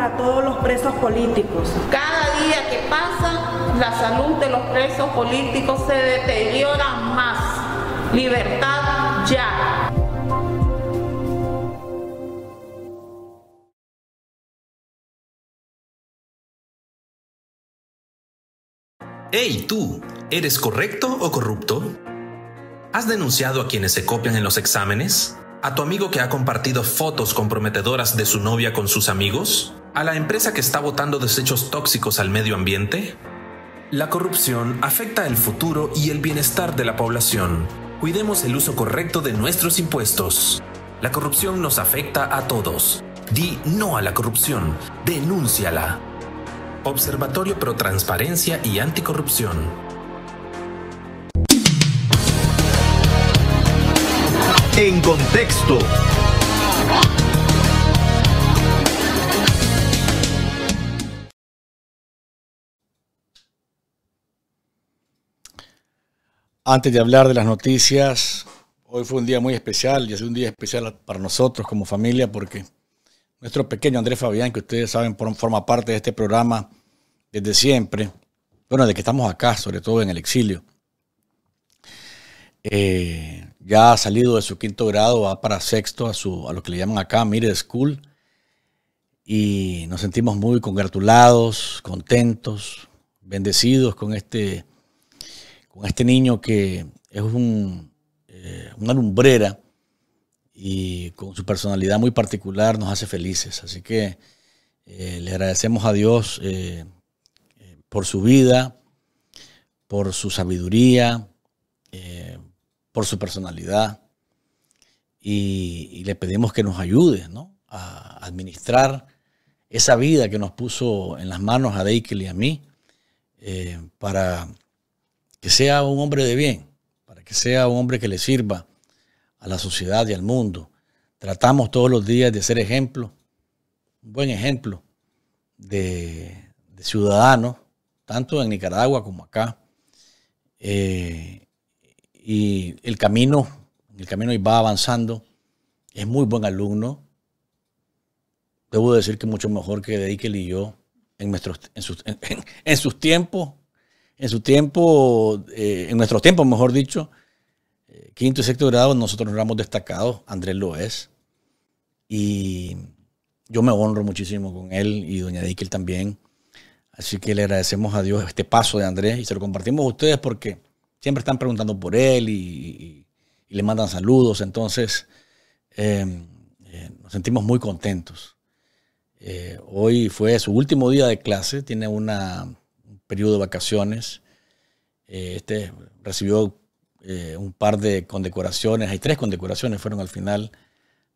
para todos los presos políticos. Cada día que pasa, la salud de los presos políticos se deteriora más. Libertad ya. Hey tú, ¿eres correcto o corrupto? ¿Has denunciado a quienes se copian en los exámenes? ¿A tu amigo que ha compartido fotos comprometedoras de su novia con sus amigos? a la empresa que está botando desechos tóxicos al medio ambiente? La corrupción afecta el futuro y el bienestar de la población. Cuidemos el uso correcto de nuestros impuestos. La corrupción nos afecta a todos. Di no a la corrupción. Denúnciala. Observatorio Pro Transparencia y Anticorrupción. En contexto. Antes de hablar de las noticias, hoy fue un día muy especial y es un día especial para nosotros como familia porque nuestro pequeño Andrés Fabián, que ustedes saben forma parte de este programa desde siempre, bueno, de que estamos acá, sobre todo en el exilio, eh, ya ha salido de su quinto grado, va para sexto, a, su, a lo que le llaman acá Mire School, y nos sentimos muy congratulados, contentos, bendecidos con este con este niño que es eh, una lumbrera y con su personalidad muy particular nos hace felices. Así que eh, le agradecemos a Dios eh, por su vida, por su sabiduría, por su personalidad y, le pedimos que nos ayude a administrar esa vida que nos puso en las manos a Deikel y a mí para que sea un hombre de bien, para que sea un hombre que le sirva a la sociedad y al mundo. Tratamos todos los días de ser ejemplo, un buen ejemplo de, ciudadanos, tanto en Nicaragua como acá. Eh, y el camino, el camino va avanzando. Es muy buen alumno. Debo decir que mucho mejor que Deikel y yo en, nuestros, en sus tiempos en su tiempo, eh, en nuestros tiempos, mejor dicho, eh, quinto y sexto grado, nosotros éramos destacados, Andrés lo es. Y yo me honro muchísimo con él y doña Dickel también. Así que le agradecemos a Dios este paso de Andrés y se lo compartimos a ustedes porque siempre están preguntando por él y, le mandan saludos. Entonces, eh, nos sentimos muy contentos. hoy fue su último día de clase, tiene una periodo de vacaciones. Eh, este recibió eh, un par de condecoraciones, hay tres condecoraciones, fueron al final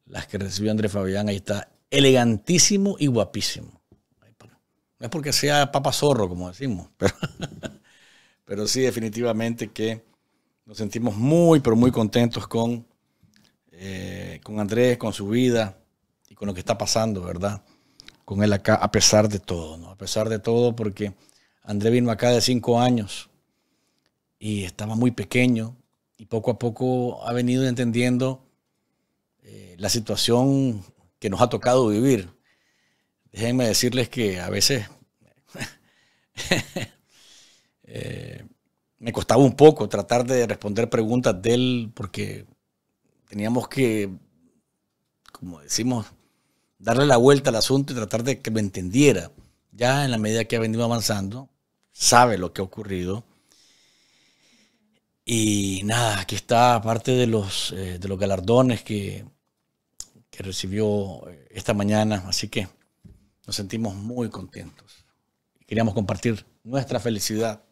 las que recibió Andrés Fabián. Ahí está, elegantísimo y guapísimo. No es porque sea papa zorro, como decimos, pero, pero sí, definitivamente que nos sentimos muy, pero muy contentos con, eh, con Andrés, con su vida y con lo que está pasando, ¿verdad? Con él acá, a pesar de todo, ¿no? A pesar de todo, porque André vino acá de cinco años y estaba muy pequeño y poco a poco ha venido entendiendo eh, la situación que nos ha tocado vivir. Déjenme decirles que a veces eh, me costaba un poco tratar de responder preguntas de él porque teníamos que, como decimos, darle la vuelta al asunto y tratar de que me entendiera. Ya en la medida que ha venido avanzando, sabe lo que ha ocurrido. Y nada, aquí está parte de los, eh, de los galardones que, que recibió eh, esta mañana. Así que nos sentimos muy contentos. Queríamos compartir nuestra felicidad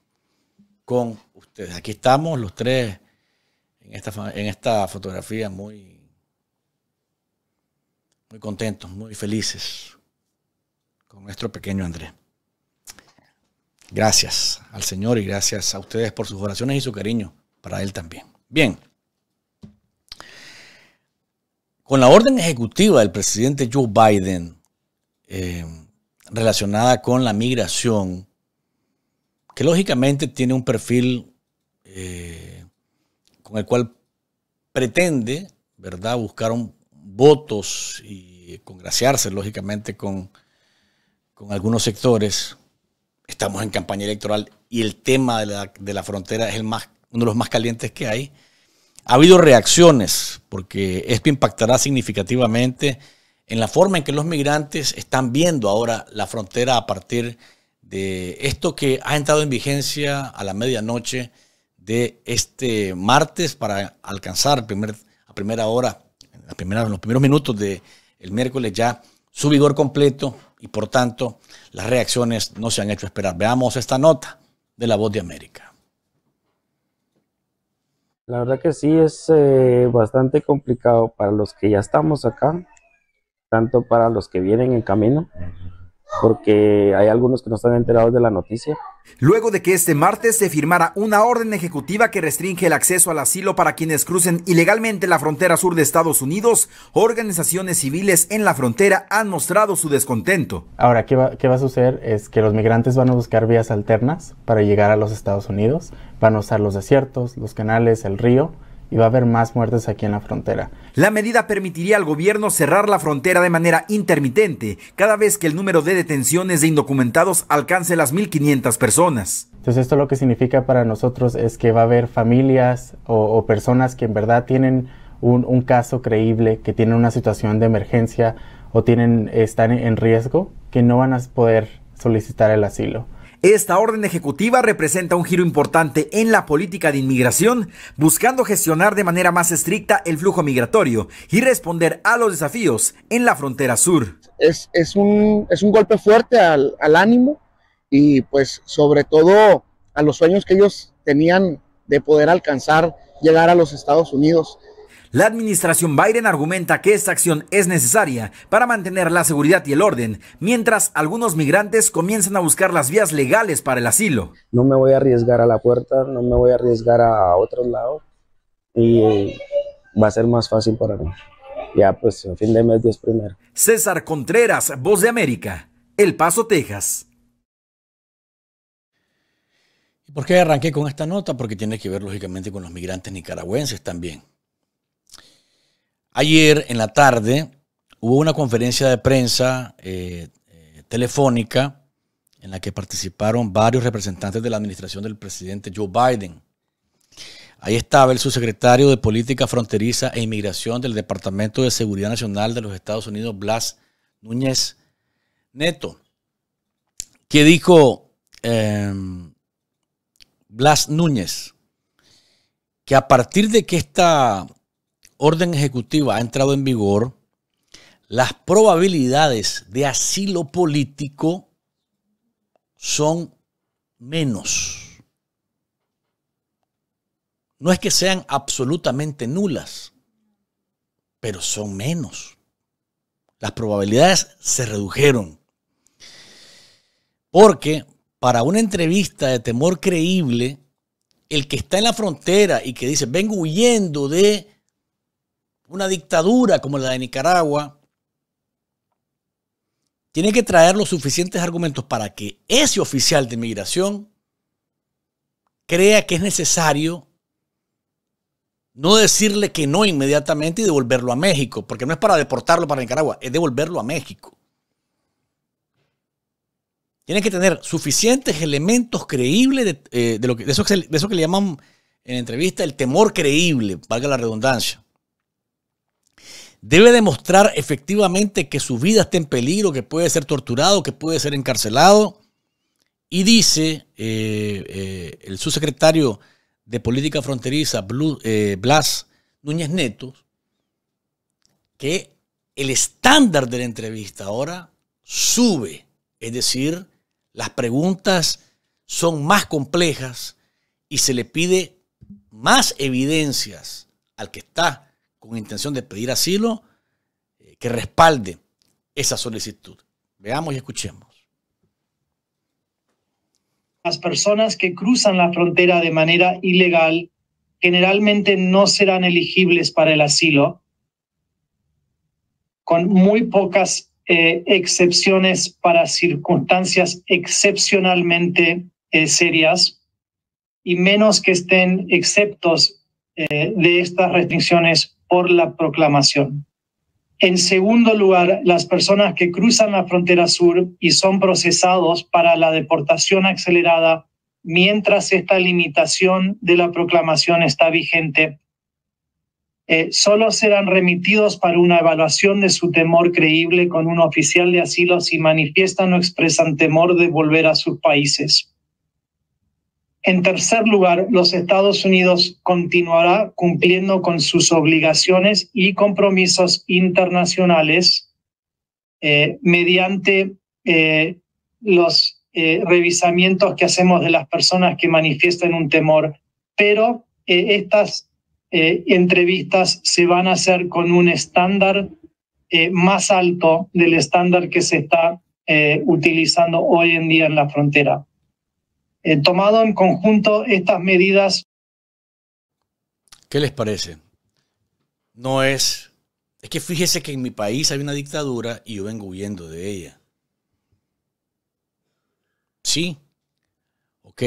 con ustedes. Aquí estamos los tres en esta, en esta fotografía muy, muy contentos, muy felices con nuestro pequeño Andrés. Gracias al Señor y gracias a ustedes por sus oraciones y su cariño para Él también. Bien. Con la orden ejecutiva del presidente Joe Biden eh, relacionada con la migración, que lógicamente tiene un perfil eh, con el cual pretende, ¿verdad?, buscar votos y congraciarse, lógicamente, con, con algunos sectores estamos en campaña electoral y el tema de la, frontera es el más, uno de los más calientes que hay. Ha habido reacciones, porque esto impactará significativamente en la forma en que los migrantes están viendo ahora la frontera a partir de esto que ha entrado en vigencia a la medianoche de este martes para alcanzar a primera hora, en, los primeros minutos del miércoles ya su vigor completo y por tanto las reacciones no se han hecho esperar. Veamos esta nota de La Voz de América. La verdad que sí es eh, bastante complicado para los que ya estamos acá, tanto para los que vienen en camino, porque hay algunos que no están enterados de la noticia. Luego de que este martes se firmara una orden ejecutiva que restringe el acceso al asilo para quienes crucen ilegalmente la frontera sur de Estados Unidos, organizaciones civiles en la frontera han mostrado su descontento. Ahora, ¿qué va, va a suceder? Es que los migrantes van a buscar vías alternas para llegar a los Estados Unidos, van a usar los desiertos, los canales, el río y va a haber más muertes aquí en la frontera. La medida permitiría al gobierno cerrar la frontera de manera intermitente cada vez que el número de detenciones de indocumentados alcance las 1.500 personas. Entonces esto lo que significa para nosotros es que va a haber familias o, personas que en verdad tienen un, un, caso creíble, que tienen una situación de emergencia o tienen, están en riesgo, que no van a poder solicitar el asilo. Esta orden ejecutiva representa un giro importante en la política de inmigración, buscando gestionar de manera más estricta el flujo migratorio y responder a los desafíos en la frontera sur. Es, es, un, es un, golpe fuerte al, al ánimo y pues sobre todo a los sueños que ellos tenían de poder alcanzar llegar a los Estados Unidos. La administración Biden argumenta que esta acción es necesaria para mantener la seguridad y el orden, mientras algunos migrantes comienzan a buscar las vías legales para el asilo. No me voy a arriesgar a la puerta, no me voy a arriesgar a otro lado y va a ser más fácil para mí. Ya pues, en fin de mes, es primero. César Contreras, Voz de América, El Paso, Texas. ¿Por qué arranqué con esta nota? Porque tiene que ver lógicamente con los migrantes nicaragüenses también. Ayer en la tarde hubo una conferencia de prensa eh, eh, telefónica en la que participaron varios representantes de la administración del presidente Joe Biden. Ahí estaba el subsecretario de Política Fronteriza e Inmigración del Departamento de Seguridad Nacional de los Estados Unidos, Blas Núñez Neto, que dijo, em, Blas Núñez, que a partir de que esta orden ejecutiva ha entrado en vigor, las probabilidades de asilo político son menos. No es que sean absolutamente nulas, pero son menos. Las probabilidades se redujeron. Porque para una entrevista de temor creíble, el que está en la frontera y que dice, vengo huyendo de una dictadura como la de Nicaragua, tiene que traer los suficientes argumentos para que ese oficial de inmigración crea que es necesario no decirle que no inmediatamente y devolverlo a México, porque no es para deportarlo para Nicaragua, es devolverlo a México. Tiene que tener suficientes elementos creíbles de, eh, lo que, eso, de eso que le llaman en entrevista el temor creíble, valga la redundancia debe demostrar efectivamente que su vida está en peligro, que puede ser torturado, que puede ser encarcelado. Y dice eh, eh, el subsecretario de Política Fronteriza, eh, Blas Núñez Neto, que el estándar de la entrevista ahora sube, es decir, las preguntas son más complejas y se le pide más evidencias al que está con intención de pedir asilo eh, que respalde esa solicitud. Veamos y escuchemos. Las personas que cruzan la frontera de manera ilegal generalmente no serán elegibles para el asilo, con muy pocas eh, excepciones para circunstancias excepcionalmente eh, serias y menos que estén exceptos de estas restricciones por la proclamación. En segundo lugar, las personas que cruzan la frontera sur y son procesados para la deportación acelerada mientras esta limitación de la proclamación está vigente, eh, solo serán remitidos para una evaluación de su temor creíble con un oficial de asilo si manifiestan o expresan temor de volver a sus países. En tercer lugar, los Estados Unidos continuará cumpliendo con sus obligaciones y compromisos internacionales eh, mediante eh, los eh, revisamientos que hacemos de las personas que manifiestan un temor, pero estas entrevistas se van a hacer con un estándar más alto del estándar que se está utilizando hoy en día en la frontera. Eh, tomado en conjunto estas medidas. ¿Qué les parece? No es... Es que fíjese que en mi país hay una dictadura y yo vengo huyendo de ella. Sí. Ok.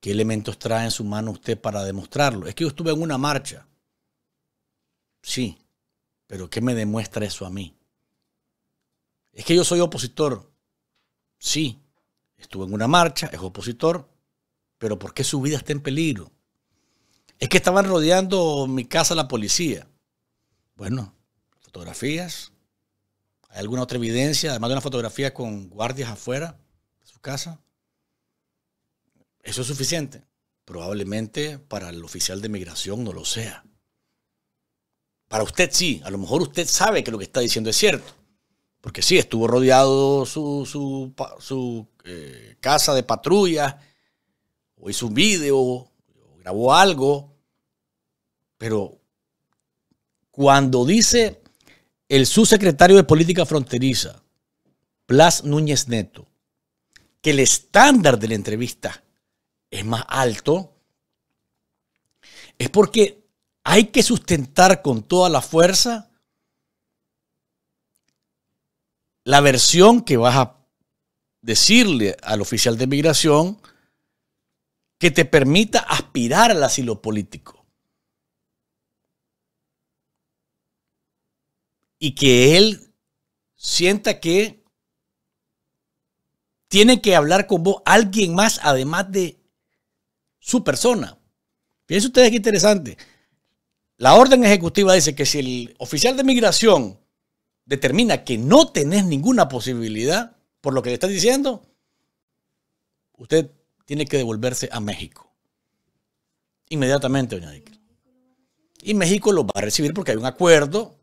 ¿Qué elementos trae en su mano usted para demostrarlo? Es que yo estuve en una marcha. Sí. Pero ¿qué me demuestra eso a mí? Es que yo soy opositor. Sí estuvo en una marcha, es opositor, pero ¿por qué su vida está en peligro? Es que estaban rodeando mi casa la policía. Bueno, fotografías. ¿Hay alguna otra evidencia, además de una fotografía con guardias afuera de su casa? ¿Eso es suficiente? Probablemente para el oficial de migración no lo sea. Para usted sí, a lo mejor usted sabe que lo que está diciendo es cierto. Porque sí, estuvo rodeado su, eh, casa de patrulla, o hizo un video, o grabó algo. Pero cuando dice el subsecretario de Política Fronteriza, Blas Núñez Neto, que el estándar de la entrevista es más alto, es porque hay que sustentar con toda la fuerza la versión que vas a decirle al oficial de migración que te permita aspirar al asilo político. Y que él sienta que tiene que hablar con vos alguien más además de su persona. Fíjense ustedes qué interesante. La orden ejecutiva dice que si el oficial de migración determina que no tenés ninguna posibilidad por lo que le estás diciendo, usted tiene que devolverse a México. Inmediatamente, doña Y México lo va a recibir porque hay un acuerdo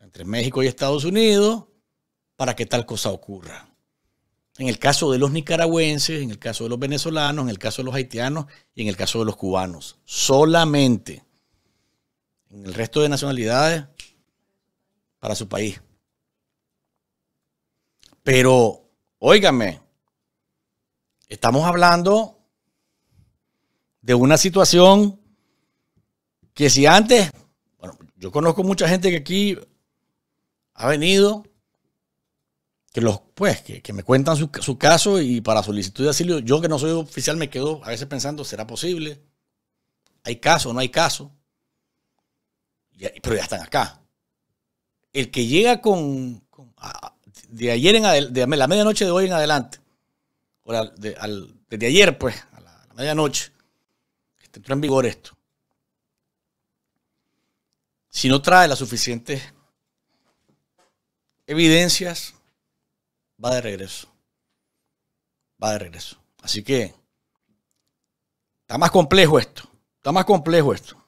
entre México y Estados Unidos para que tal cosa ocurra. En el caso de los nicaragüenses, en el caso de los venezolanos, en el caso de los haitianos y en el caso de los cubanos. Solamente. En el resto de nacionalidades, para su país. Pero, óigame, estamos hablando de una situación que si antes, bueno, yo conozco mucha gente que aquí ha venido, que los, pues, que, me cuentan su, caso y para solicitud de asilo, yo que no soy oficial me quedo a veces pensando, ¿será posible? ¿Hay caso o no hay caso? pero ya están acá el que llega con, de ayer en adelante, de la medianoche de hoy en adelante, desde ayer pues, a la, medianoche, que entró en vigor esto, si no trae las suficientes evidencias, va de regreso. Va de regreso. Así que está más complejo esto. Está más complejo esto.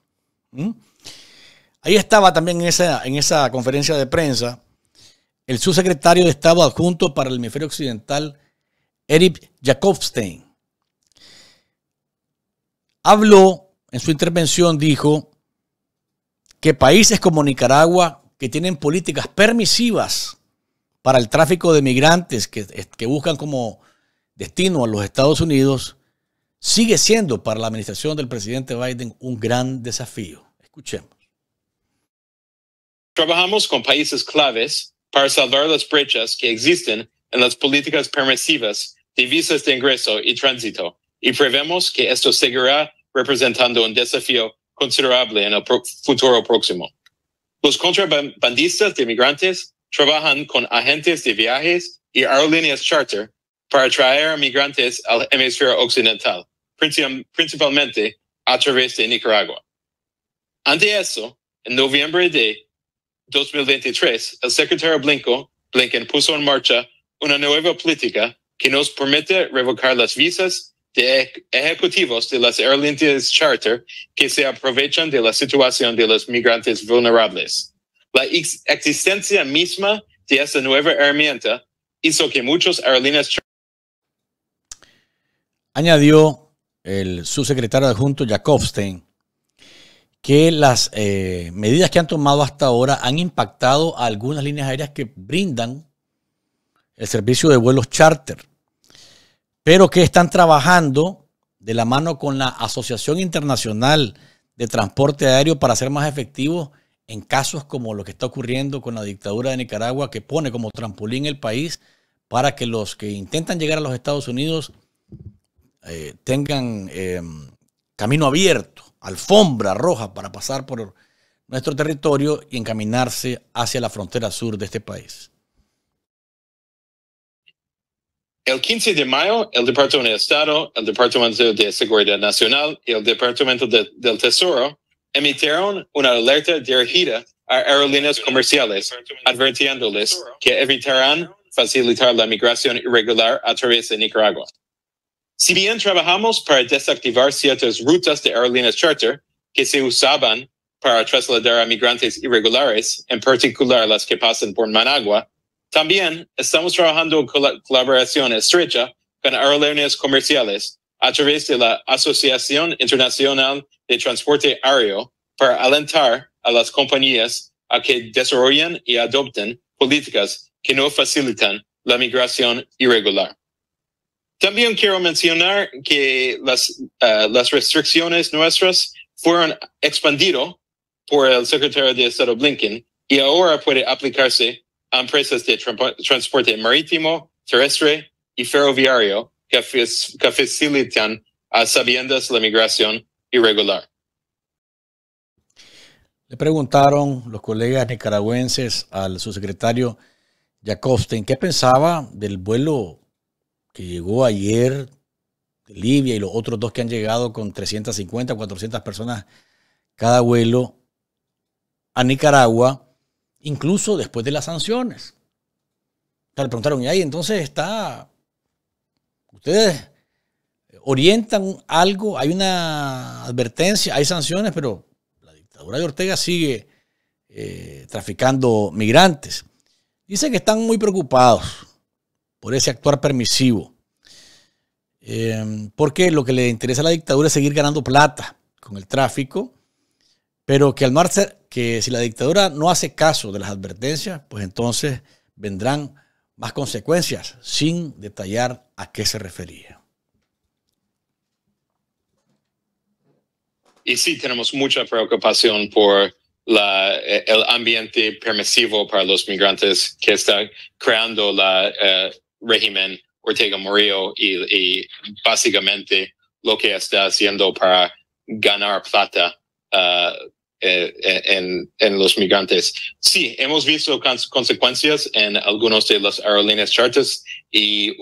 Ahí estaba también en esa, en esa conferencia de prensa el subsecretario de Estado adjunto para el hemisferio occidental, Eric Jakobstein. Habló en su intervención, dijo que países como Nicaragua, que tienen políticas permisivas para el tráfico de migrantes que, que buscan como destino a los Estados Unidos, sigue siendo para la administración del presidente Biden un gran desafío. Escuchemos. Trabajamos con países claves para salvar las brechas que existen en las políticas permisivas de visas de ingreso y tránsito y prevemos que esto seguirá representando un desafío considerable en el futuro próximo. Los contrabandistas de migrantes trabajan con agentes de viajes y aerolíneas charter para atraer migrantes al hemisferio occidental, principalmente a través de Nicaragua. Ante eso, en noviembre de 2023, el secretario Blinken puso en marcha una nueva política que nos permite revocar las visas de ejecutivos de las aerolíneas charter que se aprovechan de la situación de los migrantes vulnerables. La existencia misma de esta nueva herramienta hizo que muchos aerolíneas charter añadió el subsecretario adjunto Jacobstein que las eh, medidas que han tomado hasta ahora han impactado a algunas líneas aéreas que brindan el servicio de vuelos charter, pero que están trabajando de la mano con la Asociación Internacional de Transporte Aéreo para ser más efectivos en casos como lo que está ocurriendo con la dictadura de Nicaragua, que pone como trampolín el país para que los que intentan llegar a los Estados Unidos eh, tengan eh, camino abierto alfombra roja para pasar por nuestro territorio y encaminarse hacia la frontera sur de este país. El 15 de mayo, el Departamento de Estado, el Departamento de Seguridad Nacional y el Departamento del Tesoro emitieron una alerta dirigida a aerolíneas comerciales, advirtiéndoles que evitarán facilitar la migración irregular a través de Nicaragua. Si bien trabajamos para desactivar ciertas rutas de aerolíneas charter que se usaban para trasladar a migrantes irregulares, en particular las que pasan por Managua, también estamos trabajando en colaboración estrecha con aerolíneas comerciales a través de la Asociación Internacional de Transporte Aéreo para alentar a las compañías a que desarrollen y adopten políticas que no facilitan la migración irregular. También quiero mencionar que las, eh, las restricciones nuestras fueron expandidas por el secretario de Estado Blinken y ahora puede aplicarse a empresas de transporte marítimo, terrestre y ferroviario que, facilitan a sabiendas la migración irregular. Le preguntaron los colegas nicaragüenses al subsecretario Jacobsen qué pensaba del vuelo que llegó ayer de Libia y los otros dos que han llegado con 350, 400 personas cada vuelo a Nicaragua, incluso después de las sanciones. Le preguntaron, y ahí entonces está, ustedes orientan algo, hay una advertencia, hay sanciones, pero la dictadura de Ortega sigue eh, traficando migrantes. dicen que están muy preocupados por ese actuar permisivo. Eh, porque lo que le interesa a la dictadura es seguir ganando plata con el tráfico, pero que al que si la dictadura no hace caso de las advertencias, pues entonces vendrán más consecuencias, sin detallar a qué se refería. Y sí, tenemos mucha preocupación por eh, el ambiente permisivo para los migrantes que está creando la, eh, régimen Ortega Murillo y, básicamente lo que está haciendo para ganar plata eh, eh, en, en, los migrantes. Sí, hemos visto consecuencias en algunos de las aerolíneas charters y,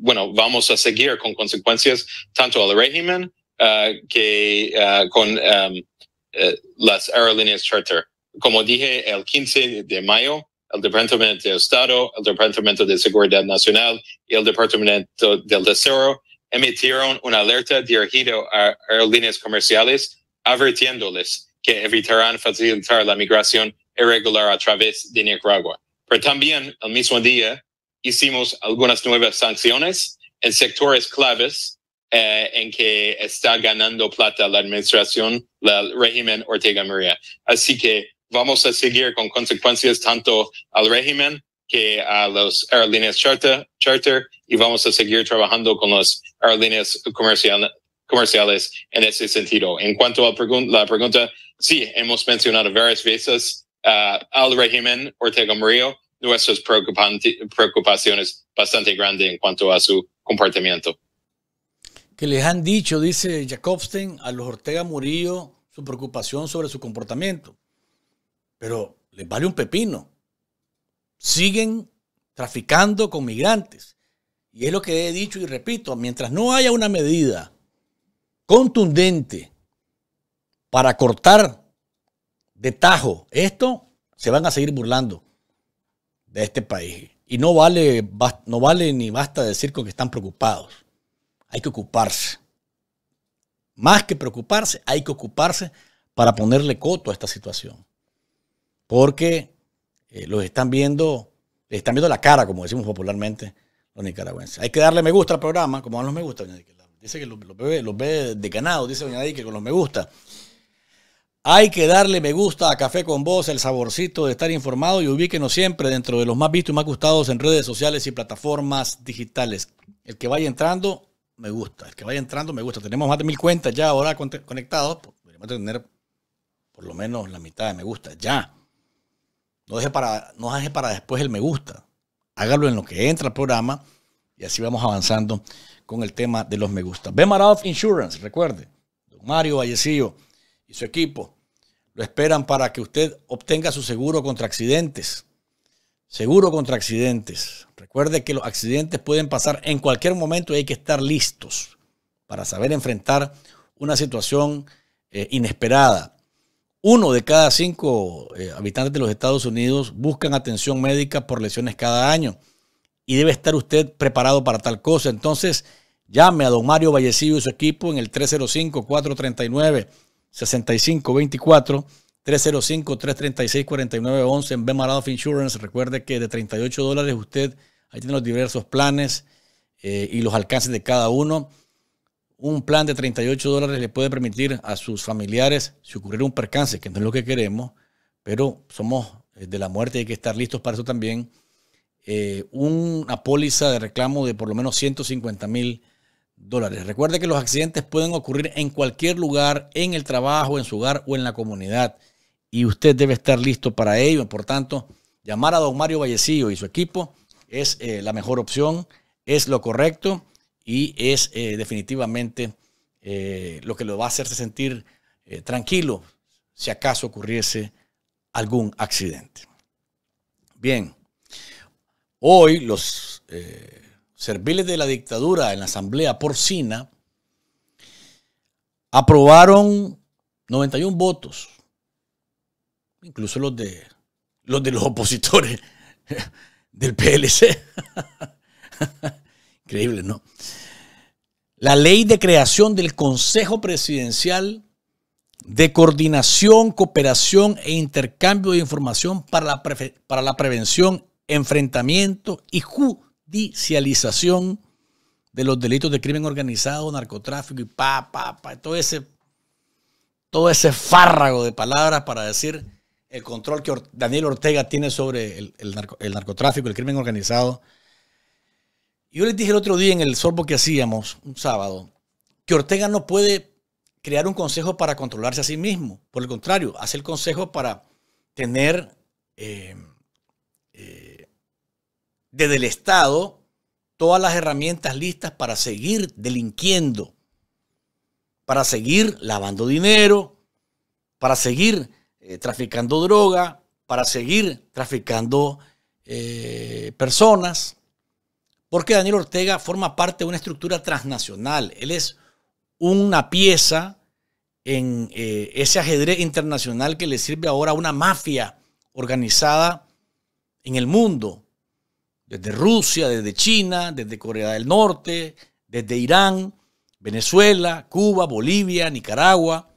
bueno, vamos a seguir con consecuencias tanto al régimen eh, que con em, las aerolíneas charter. Como dije, el 15 de mayo el Departamento de Estado, el Departamento de Seguridad Nacional y el Departamento del Tesoro emitieron una alerta dirigida a aerolíneas comerciales advirtiéndoles que evitarán facilitar la migración irregular a través de Nicaragua. Pero también el mismo día hicimos algunas nuevas sanciones en sectores claves eh, en que está ganando plata la administración, el régimen Ortega María. Así que vamos a seguir con consecuencias tanto al régimen que a las aerolíneas charter, y vamos a seguir trabajando con las aerolíneas comerciales en ese sentido. En cuanto a la pregunta, sí, hemos mencionado varias veces ah, al régimen Ortega Murillo nuestras preocupaciones bastante grandes en cuanto a su comportamiento. Que les han dicho, dice Jacobsen, a los Ortega Murillo su preocupación sobre su comportamiento pero les vale un pepino. Siguen traficando con migrantes. Y es lo que he dicho y repito, mientras no haya una medida contundente para cortar de tajo esto, se van a seguir burlando de este país. Y no vale, no vale ni basta decir que están preocupados. Hay que ocuparse. Más que preocuparse, hay que ocuparse para ponerle coto a esta situación porque eh, los están viendo, están viendo la cara, como decimos popularmente los nicaragüenses. Hay que darle me gusta al programa, como a los me gusta, Dice que los, ve, de ganado, dice doña Dique, con los me gusta. Hay que darle me gusta a Café con Voz, el saborcito de estar informado y ubíquenos siempre dentro de los más vistos y más gustados en redes sociales y plataformas digitales. El que vaya entrando, me gusta. El que vaya entrando, me gusta. Tenemos más de mil cuentas ya ahora conectados. Podríamos tener por lo menos la mitad de me gusta ya. No deje para, no deje para después el me gusta. Hágalo en lo que entra al programa y así vamos avanzando con el tema de los me gusta. Bemaroff Insurance, recuerde, Mario Vallecillo y su equipo lo esperan para que usted obtenga su seguro contra accidentes. Seguro contra accidentes. Recuerde que los accidentes pueden pasar en cualquier momento y hay que estar listos para saber enfrentar una situación eh, inesperada. Uno de cada cinco eh, habitantes de los Estados Unidos buscan atención médica por lesiones cada año y debe estar usted preparado para tal cosa. Entonces, llame a don Mario Vallecillo y su equipo en el 305-439-6524, 305-336-4911 en Bema Life Insurance. Recuerde que de 38 dólares usted, ahí tiene los diversos planes eh, y los alcances de cada uno un plan de 38 dólares le puede permitir a sus familiares, si ocurriera un percance, que no es lo que queremos, pero somos eh, de la muerte, y hay que estar listos para eso también, eh, una póliza de reclamo de por lo menos 150 mil dólares. Recuerde que los accidentes pueden ocurrir en cualquier lugar, en el trabajo, en su hogar o en la comunidad, y usted debe estar listo para ello. Por tanto, llamar a don Mario Vallecillo y su equipo es eh, la mejor opción, es lo correcto y es eh, definitivamente eh, lo que lo va a hacerse sentir eh, tranquilo si acaso ocurriese algún accidente. Bien, hoy los serviles de la dictadura en la Asamblea Porcina aprobaron 91 votos, incluso los de los, de los opositores del PLC. Increíble, ¿no? La ley de creación del Consejo Presidencial de Coordinación, Cooperación e Intercambio de Información para la, para la Prevención, Enfrentamiento y Judicialización de los Delitos de Crimen Organizado, Narcotráfico y pa, pa, todo ese, todo ese fárrago de palabras para decir el control que Daniel Ortega tiene sobre el narcotráfico, el crimen organizado yo les dije el otro día en el sorbo que hacíamos, un sábado, que Ortega no puede crear un consejo para controlarse a sí mismo. Por el contrario, hace el consejo para tener eh, eh, desde el Estado todas las herramientas listas para seguir delinquiendo, para seguir lavando dinero, para seguir eh, traficando droga, para seguir traficando personas. Porque Daniel Ortega forma parte de una estructura transnacional. Él es una pieza en eh, ese ajedrez internacional que le sirve ahora a una mafia organizada en el mundo. Desde Rusia, desde China, desde Corea del Norte, desde Irán, Venezuela, Cuba, Bolivia, Nicaragua.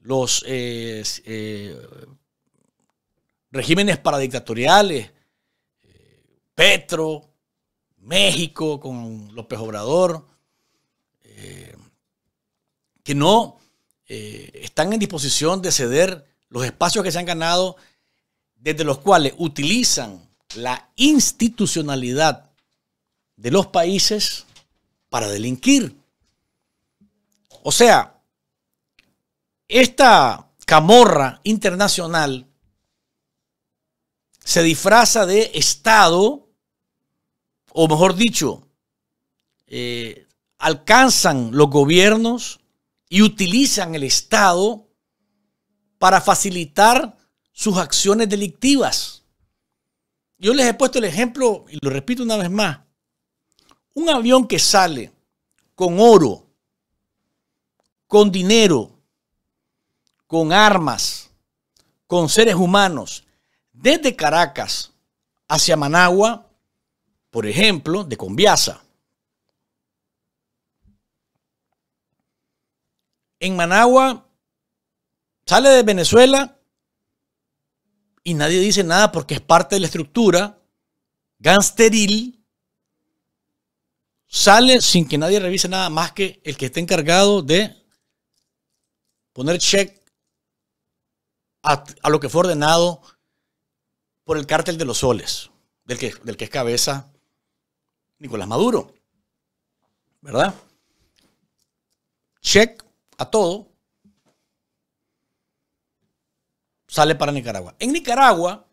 Los eh, eh, regímenes paradictatoriales, Petro, México, con López Obrador, eh, que no eh, están en disposición de ceder los espacios que se han ganado, desde los cuales utilizan la institucionalidad de los países para delinquir. O sea, esta camorra internacional se disfraza de Estado o mejor dicho, eh, alcanzan los gobiernos y utilizan el Estado para facilitar sus acciones delictivas. Yo les he puesto el ejemplo, y lo repito una vez más, un avión que sale con oro, con dinero, con armas, con seres humanos, desde Caracas hacia Managua, por ejemplo, de Conviasa. En Managua sale de Venezuela y nadie dice nada porque es parte de la estructura gangsteril. Sale sin que nadie revise nada más que el que esté encargado de poner check a, lo que fue ordenado por el cártel de los soles, del que, del que es cabeza Nicolás Maduro. ¿Verdad? Check a todo. Sale para Nicaragua. En Nicaragua,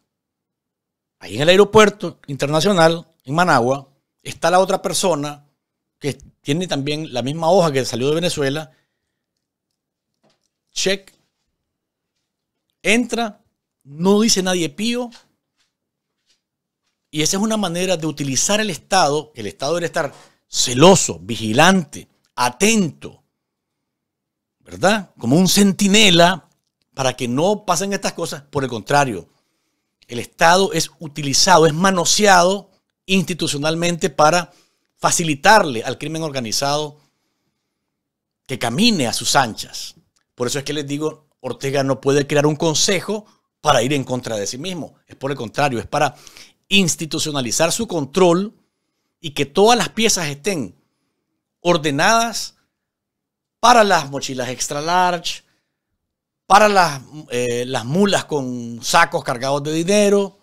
ahí en el aeropuerto internacional, en Managua, está la otra persona que tiene también la misma hoja que salió de Venezuela. Check. Entra. No dice nadie pío. Y esa es una manera de utilizar el Estado. El Estado debe estar celoso, vigilante, atento, ¿verdad? Como un centinela para que no pasen estas cosas. Por el contrario, el Estado es utilizado, es manoseado institucionalmente para facilitarle al crimen organizado que camine a sus anchas. Por eso es que les digo, Ortega no puede crear un consejo para ir en contra de sí mismo. Es por el contrario, es para institucionalizar su control y que todas las piezas estén ordenadas para las mochilas extra large, para las, eh, las mulas con sacos cargados de dinero,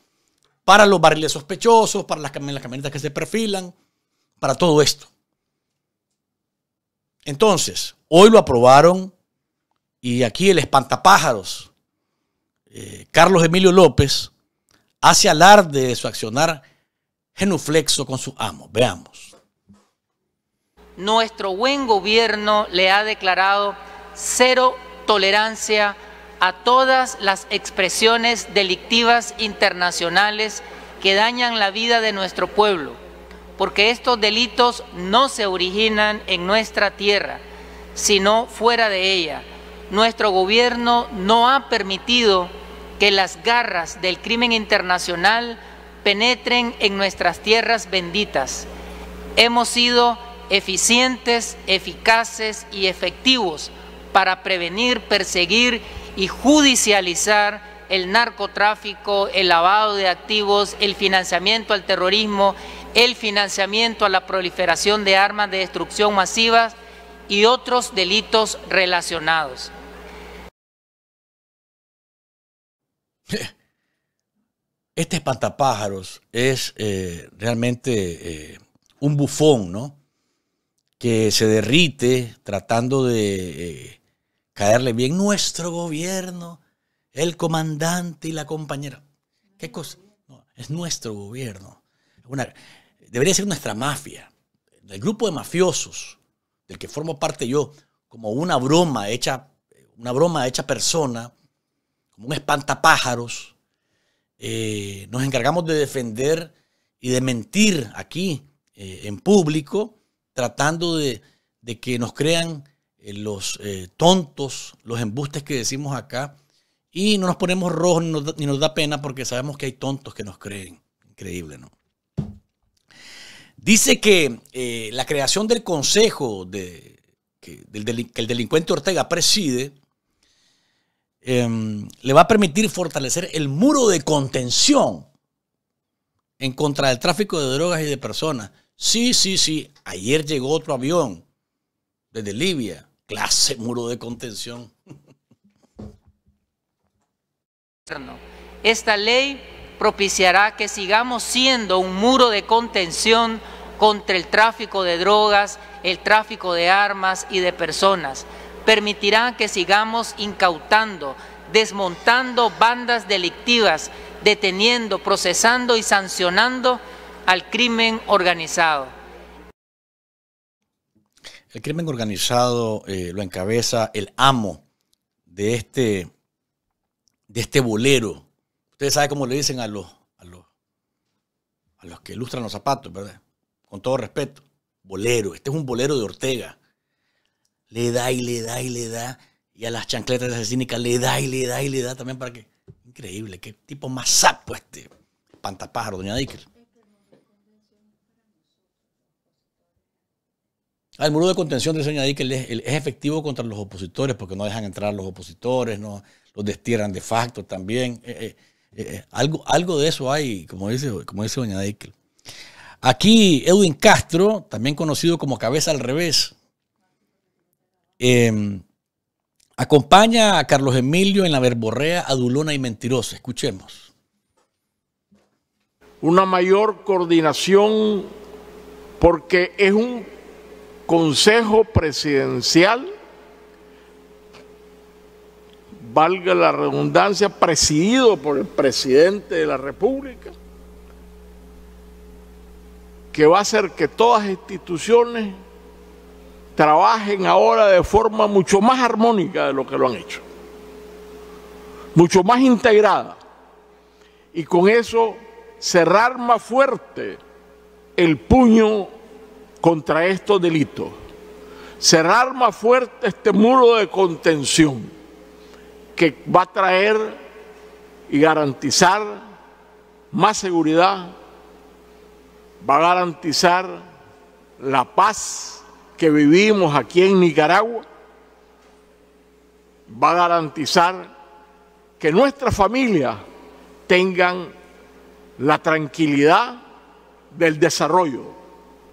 para los barriles sospechosos, para las, las camionetas que se perfilan, para todo esto. Entonces, hoy lo aprobaron y aquí el espantapájaros, eh, Carlos Emilio López, hace alarde de su accionar genuflexo con su amo. Veamos. Nuestro buen gobierno le ha declarado cero tolerancia a todas las expresiones delictivas internacionales que dañan la vida de nuestro pueblo, porque estos delitos no se originan en nuestra tierra, sino fuera de ella. Nuestro gobierno no ha permitido que las garras del crimen internacional penetren en nuestras tierras benditas. Hemos sido eficientes, eficaces y efectivos para prevenir, perseguir y judicializar el narcotráfico, el lavado de activos, el financiamiento al terrorismo, el financiamiento a la proliferación de armas de destrucción masiva y otros delitos relacionados. Este espantapájaros es eh, realmente eh, un bufón, ¿no? Que se derrite tratando de eh, caerle bien nuestro gobierno, el comandante y la compañera. ¿Qué cosa? es nuestro gobierno. debería ser nuestra mafia. El grupo de mafiosos del que formo parte yo, como una broma hecha, una broma hecha persona, como un espantapájaros, eh, nos encargamos de defender y de mentir aquí eh, en público, tratando de, que nos crean eh, los tontos, los embustes que decimos acá, y no nos ponemos rojos ni nos, da, pena porque sabemos que hay tontos que nos creen. Increíble, ¿no? Dice que la creación del consejo de, que, el delincuente Ortega preside Em, le va a permitir fortalecer el muro de contención en contra del tráfico de drogas y de personas. Sí, sí, sí. Ayer llegó otro avión desde Libia. Clase muro de contención. Esta ley propiciará que sigamos siendo un muro de contención contra el tráfico de drogas, el tráfico de armas y de personas permitirá que sigamos incautando, desmontando bandas delictivas, deteniendo, procesando y sancionando al crimen organizado. El crimen organizado eh, lo encabeza el amo de este, de este bolero. Ustedes saben cómo le dicen a los, a los, a los que ilustran los zapatos, ¿verdad? Con todo respeto. Bolero. Este es un bolero de Ortega le da y le da y le da. Y a las chancletas de cínica le da y le da y le da también para que. Increíble, qué tipo más sapo este. Pantapájaro, doña Dicker. Ah, el muro de contención de doña Dicker es, efectivo contra los opositores porque no dejan entrar a los opositores, no, los destierran de facto también. Eh, eh, eh, algo, algo de eso hay, como dice, como dice doña Dickel. Aquí Edwin Castro, también conocido como Cabeza al Revés, Em, acompaña a Carlos Emilio en la verborrea adulona y mentirosa. Escuchemos. Una mayor coordinación porque es un consejo presidencial, valga la redundancia, presidido por el presidente de la República, que va a hacer que todas instituciones trabajen ahora de forma mucho más armónica de lo que lo han hecho, mucho más integrada, y con eso cerrar más fuerte el puño contra estos delitos, cerrar más fuerte este muro de contención que va a traer y garantizar más seguridad, va a garantizar la paz que vivimos aquí en Nicaragua va a garantizar que nuestras familias tengan la tranquilidad del desarrollo.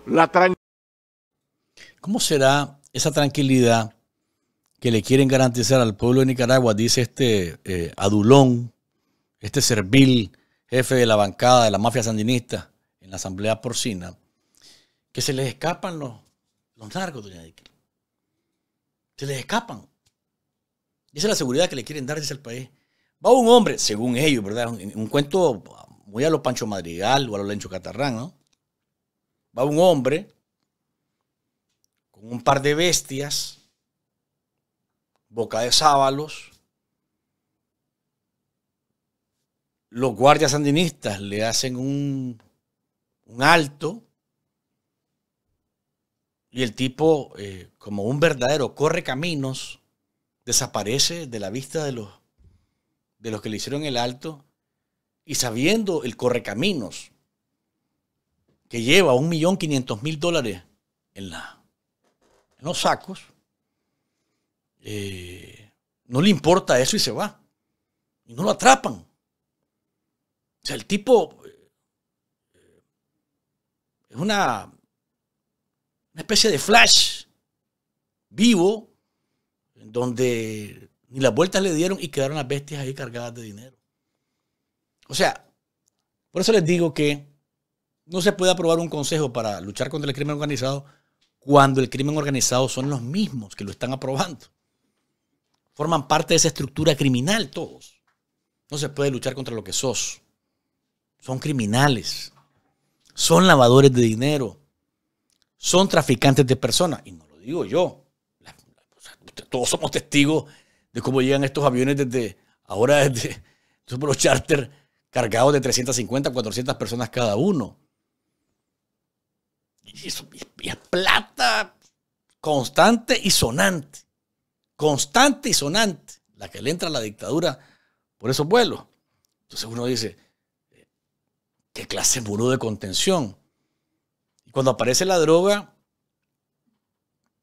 La ¿Cómo será esa tranquilidad que le quieren garantizar al pueblo de Nicaragua, dice este eh, adulón, este servil jefe de la bancada de la mafia sandinista en la Asamblea Porcina, que se les escapan los son narcos, doña Se les escapan. Y esa es la seguridad que le quieren dar desde el país. Va un hombre, según ellos, ¿verdad? Un, un cuento muy a los Pancho Madrigal o a los Lencho Catarrán, ¿no? Va un hombre con un par de bestias, boca de sábalos. Los guardias sandinistas le hacen un alto y el tipo, eh, como un verdadero corre caminos, desaparece de la vista de los, de los que le hicieron el alto y sabiendo el caminos que lleva un millón quinientos mil dólares en, la, en los sacos, eh, no le importa eso y se va. Y no lo atrapan. O sea, el tipo eh, es una una especie de flash vivo, donde ni las vueltas le dieron y quedaron las bestias ahí cargadas de dinero. O sea, por eso les digo que no se puede aprobar un consejo para luchar contra el crimen organizado cuando el crimen organizado son los mismos que lo están aprobando. Forman parte de esa estructura criminal todos. No se puede luchar contra lo que sos. Son criminales. Son lavadores de dinero son traficantes de personas. Y no lo digo yo. Todos somos testigos de cómo llegan estos aviones desde ahora, desde los charters cargados de 350, 400 personas cada uno. Y, eso, es plata constante y sonante. Constante y sonante. La que le entra a la dictadura por esos vuelos. Entonces uno dice, eh, ¿qué clase de de contención? cuando aparece la droga,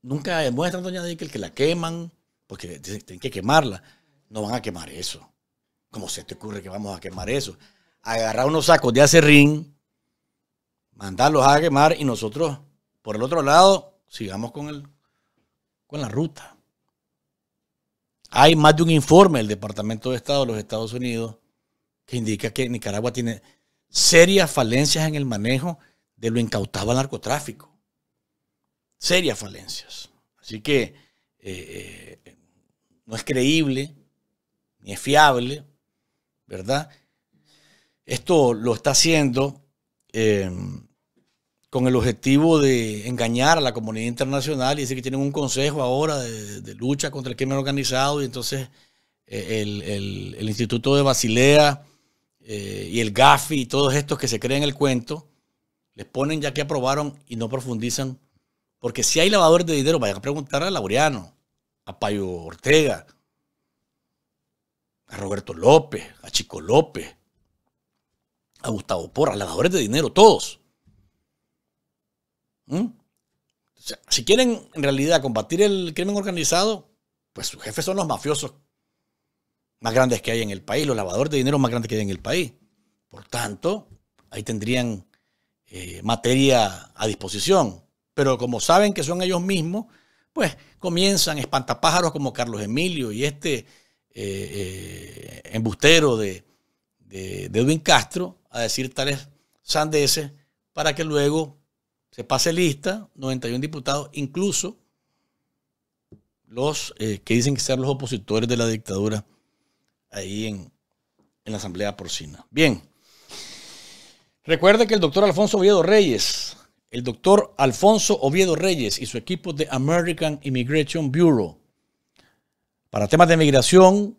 nunca demuestran, doña Díaz que la queman, porque tienen que quemarla. No van a quemar eso. ¿Cómo se te ocurre que vamos a quemar eso? Agarrar unos sacos de acerrín, mandarlos a quemar y nosotros, por el otro lado, sigamos con, el, con la ruta. Hay más de un informe del Departamento de Estado de los Estados Unidos que indica que Nicaragua tiene serias falencias en el manejo de lo incautado al narcotráfico. Serias falencias. Así que eh, eh, no es creíble, ni es fiable, ¿verdad? Esto lo está haciendo em, con el objetivo de engañar a la comunidad internacional y decir que tienen un consejo ahora de, lucha contra el crimen organizado y entonces eh, el, Instituto de Basilea y el GAFI y todos estos que se creen el cuento les ponen ya que aprobaron y no profundizan. Porque si hay lavadores de dinero, vayan a preguntar a Laureano, a Payo Ortega, a Roberto López, a Chico López, a Gustavo Porra, lavadores de dinero, todos. ¿Mm? si quieren en realidad combatir el crimen organizado, pues sus jefes son los mafiosos más grandes que hay en el país, los lavadores de dinero más grandes que hay en el país. Por tanto, ahí tendrían eh, materia a disposición. Pero como saben que son ellos mismos, pues comienzan espantapájaros como Carlos Emilio y este eh, eh, embustero de, Edwin Castro a decir tales sandeces para que luego se pase lista, 91 diputados, incluso los que dicen que ser los opositores de la dictadura ahí en la Asamblea Porcina. Bien, Recuerde que el doctor Alfonso Oviedo Reyes, el doctor Alfonso Oviedo Reyes y su equipo de American Immigration Bureau, para temas de migración,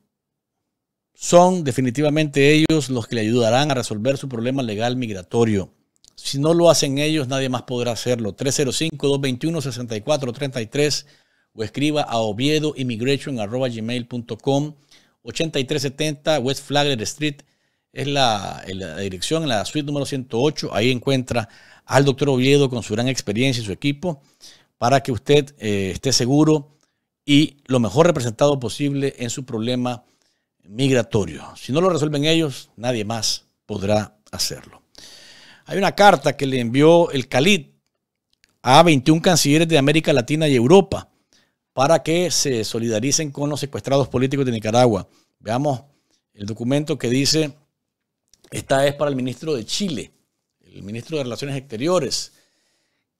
son definitivamente ellos los que le ayudarán a resolver su problema legal migratorio. Si no lo hacen ellos, nadie más podrá hacerlo. 305-221-6433 o escriba a oviedoimmigration.com 8370 West Flagler Street es la, dirección, en la suite número 108. Ahí encuentra al doctor Oviedo con su gran experiencia y su equipo para que usted eh, esté seguro y lo mejor representado posible en su problema migratorio. Si no lo resuelven ellos, nadie más podrá hacerlo. Hay una carta que le envió el Khalid a 21 cancilleres de América Latina y Europa para que se solidaricen con los secuestrados políticos de Nicaragua. Veamos el documento que dice esta es para el ministro de Chile, el ministro de Relaciones Exteriores,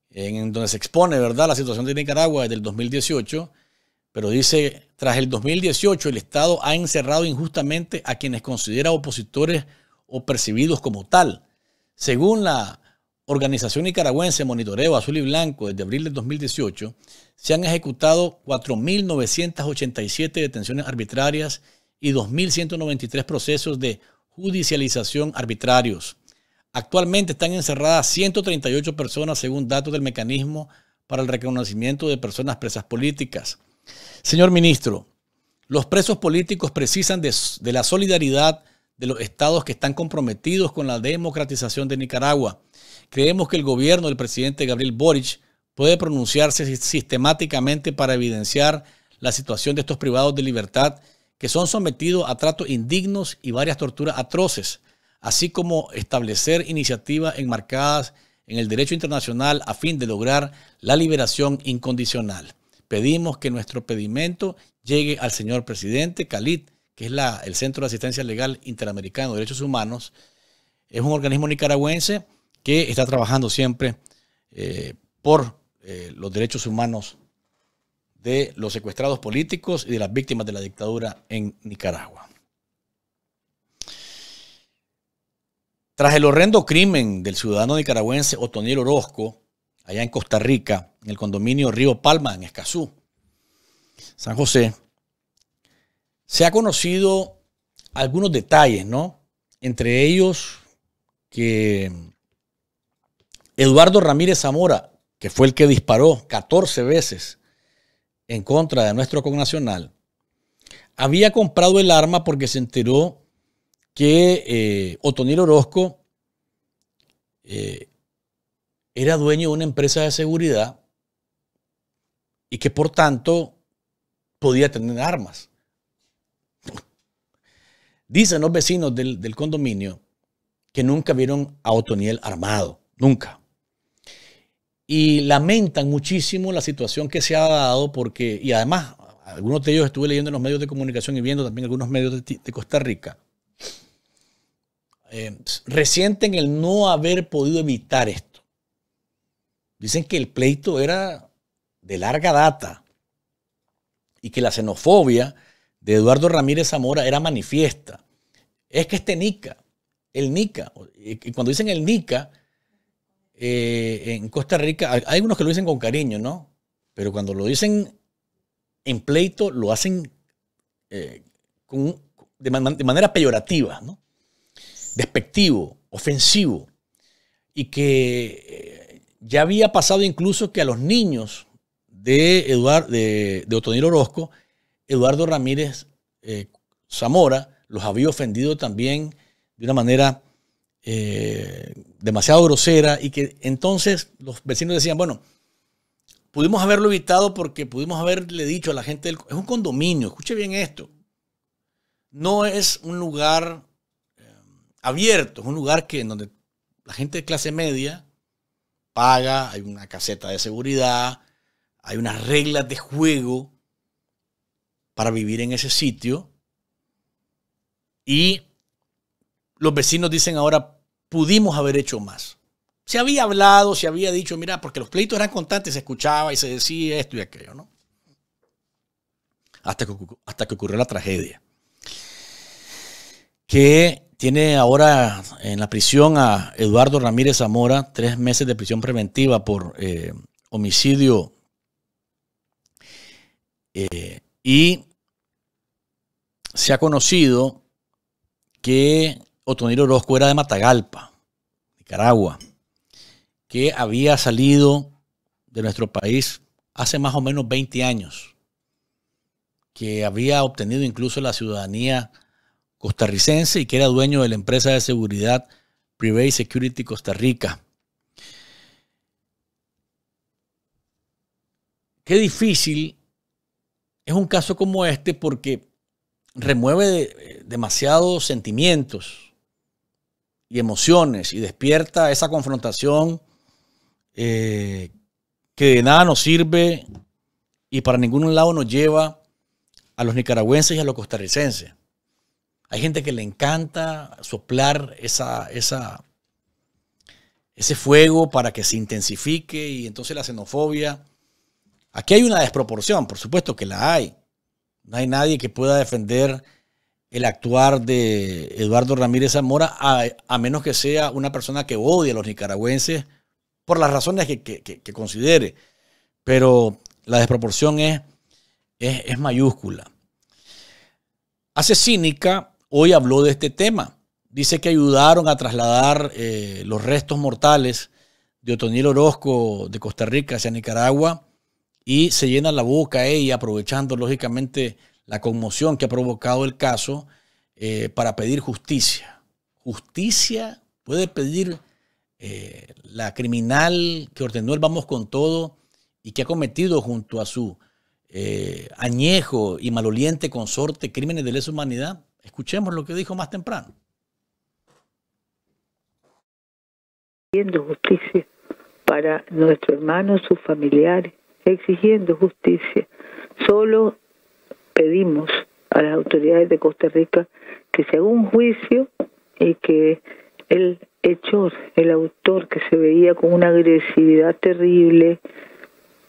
en donde se expone, ¿verdad?, la situación de Nicaragua desde el 2018, pero dice, tras el 2018 el Estado ha encerrado injustamente a quienes considera opositores o percibidos como tal. Según la Organización Nicaragüense Monitoreo Azul y Blanco, desde abril del 2018, se han ejecutado 4.987 detenciones arbitrarias y 2.193 procesos de judicialización arbitrarios. Actualmente están encerradas 138 personas según datos del mecanismo para el reconocimiento de personas presas políticas. Señor ministro, los presos políticos precisan de, la solidaridad de los estados que están comprometidos con la democratización de Nicaragua. Creemos que el gobierno del presidente Gabriel Boric puede pronunciarse sistemáticamente para evidenciar la situación de estos privados de libertad que son sometidos a tratos indignos y varias torturas atroces, así como establecer iniciativas enmarcadas en el derecho internacional a fin de lograr la liberación incondicional. Pedimos que nuestro pedimento llegue al señor presidente Khalid, que es el Centro de Asistencia Legal Interamericano de Derechos Humanos. Es un organismo nicaragüense que está trabajando siempre eh, por eh, los derechos humanos de los secuestrados políticos y de las víctimas de la dictadura en Nicaragua. Tras el horrendo crimen del ciudadano nicaragüense Otoniel Orozco, allá en Costa Rica, en el condominio Río Palma, en Escazú, San José, se ha conocido algunos detalles, ¿no? Entre ellos que Eduardo Ramírez Zamora, que fue el que disparó 14 veces en contra de nuestro connacional, había comprado el arma porque se enteró que eh, Otoniel Orozco eh, era dueño de una empresa de seguridad y que por tanto podía tener armas. Dicen los vecinos del, del condominio que nunca vieron a Otoniel armado, nunca y lamentan muchísimo la situación que se ha dado porque, y además, algunos de ellos estuve leyendo en los medios de comunicación y viendo también algunos medios de, Costa Rica, eh, resienten el no haber podido evitar esto. Dicen que el pleito era de larga data y que la xenofobia de Eduardo Ramírez Zamora era manifiesta. Es que este NICA, el NICA, y cuando dicen el NICA, eh, en Costa Rica, hay algunos que lo dicen con cariño, ¿no? Pero cuando lo dicen en pleito, lo hacen eh, con, de, manera peyorativa, ¿no? Despectivo, ofensivo. Y que eh, ya había pasado incluso que a los niños de, Eduardo de, de Orozco, Eduardo Ramírez Zamora los había ofendido también de una manera eh, demasiado grosera y que entonces los vecinos decían, bueno, pudimos haberlo evitado porque pudimos haberle dicho a la gente, es un condominio, escuche bien esto, no es un lugar eh, abierto, es un lugar que en donde la gente de clase media paga, hay una caseta de seguridad, hay unas reglas de juego para vivir en ese sitio. Y los vecinos dicen ahora, pudimos haber hecho más. Se había hablado, se había dicho, mira, porque los pleitos eran constantes, se escuchaba y se decía esto y aquello, ¿no? Hasta que, ocurrió la tragedia. Que tiene ahora en la prisión a Eduardo Ramírez Zamora, tres meses de prisión preventiva por eh, homicidio eh, y se ha conocido que otonio Orozco era de Matagalpa, Nicaragua, que había salido de nuestro país hace más o menos 20 años, que había obtenido incluso la ciudadanía costarricense y que era dueño de la empresa de seguridad Private Security Costa Rica. Qué difícil es un caso como este porque remueve eh, demasiados sentimientos, y emociones y despierta esa confrontación eh, que de nada nos sirve y para ningún lado nos lleva a los nicaragüenses y a los costarricenses. Hay gente que le encanta soplar esa, esa, ese fuego para que se intensifique y entonces la xenofobia. Aquí hay una desproporción, por supuesto que la hay. No hay nadie que pueda defender el actuar de Eduardo Ramírez Zamora, a, menos que sea una persona que odie a los nicaragüenses por las razones que, considere. Pero la desproporción es, es, mayúscula. Hace cínica, hoy habló de este tema. Dice que ayudaron a trasladar eh, los restos mortales de Otoniel Orozco de Costa Rica hacia Nicaragua y se llena la boca ella aprovechando lógicamente la conmoción que ha provocado el caso eh, para pedir justicia. Justicia puede pedir eh, la criminal que ordenó el Vamos con Todo y que ha cometido junto a su eh, añejo y maloliente consorte crímenes de lesa humanidad. Escuchemos lo que dijo más temprano. justicia para nuestro hermano, sus familiares, exigiendo justicia. Solo pedimos a las autoridades de Costa Rica que se haga un juicio y que el hechor, el autor que se veía con una agresividad terrible,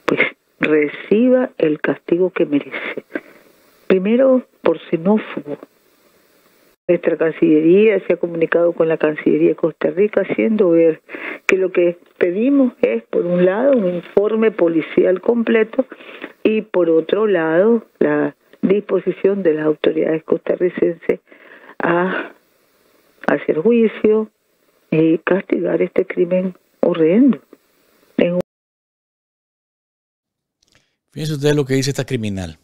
pues reciba el castigo que merece. Primero, por xenófobo. Nuestra Cancillería se ha comunicado con la Cancillería de Costa Rica haciendo ver que lo que pedimos es, por un lado, un informe policial completo y, por otro lado, la disposición de las autoridades costarricenses a hacer juicio y castigar este crimen horrendo. Un... Fíjense ustedes lo que dice esta criminal.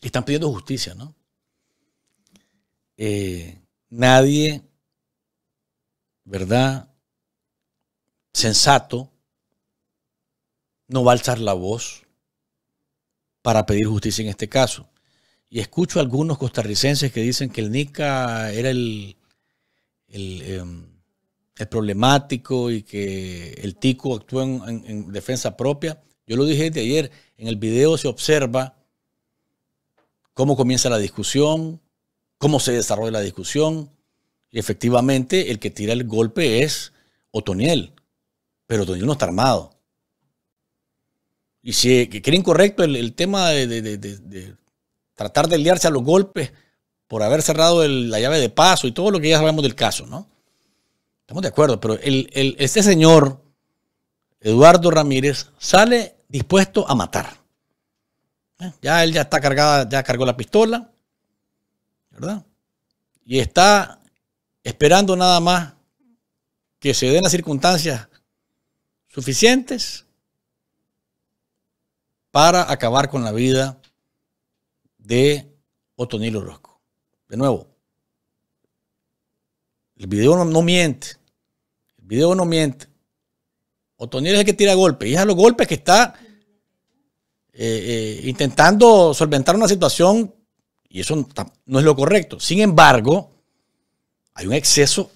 Están pidiendo justicia, ¿no? Eh, nadie, ¿verdad? Sensato, no va a alzar la voz para pedir justicia en este caso. Y escucho a algunos costarricenses que dicen que el NICA era el, el, em, problemático y que el tico actuó en, defensa propia. Yo lo dije ayer, en el video se observa cómo comienza la discusión, cómo se desarrolla la discusión. Y efectivamente el que tira el golpe es Otoniel, pero Otoniel no está armado. Y si creen correcto el, tema de, tratar de liarse a los golpes por haber cerrado la llave de paso y todo lo que ya sabemos del caso, ¿no? Estamos de acuerdo, pero este señor, Eduardo Ramírez, sale dispuesto a matar. Eh, ya él ya está cargada, ya cargó la pistola, ¿verdad? Y está esperando nada más que se den las circunstancias suficientes para acabar con la vida de Otonilo Orozco. De nuevo, el video no, miente. El video no miente. Otonil es el que tira golpes. Y es a los golpes que está eh, eh, intentando solventar una situación y eso no, es lo correcto. Sin embargo, hay un exceso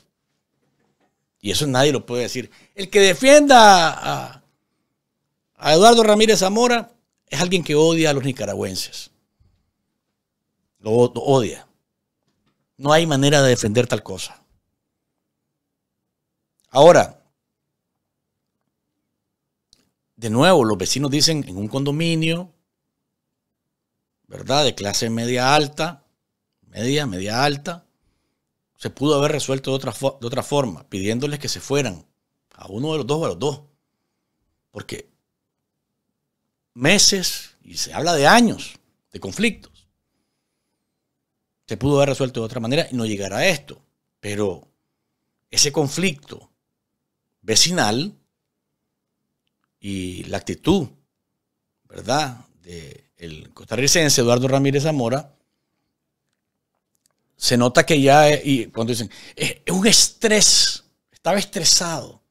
y eso nadie lo puede decir. El que defienda a Eduardo Ramírez Zamora es alguien que odia a los nicaragüenses. Lo, odia. No hay manera de defender tal cosa. Ahora, de nuevo, los vecinos dicen en un condominio, ¿verdad? De clase media alta, media, media alta, se pudo haber resuelto de otra, de otra forma, pidiéndoles que se fueran a uno de los dos o a los dos. Porque meses y se habla de años de conflictos. Se pudo haber resuelto de otra manera y no llegar a esto. Pero ese conflicto vecinal y la actitud, ¿verdad?, del costarricense Eduardo Ramírez Zamora, se nota que ya, eh, y cuando dicen, es un estrés, estaba estresado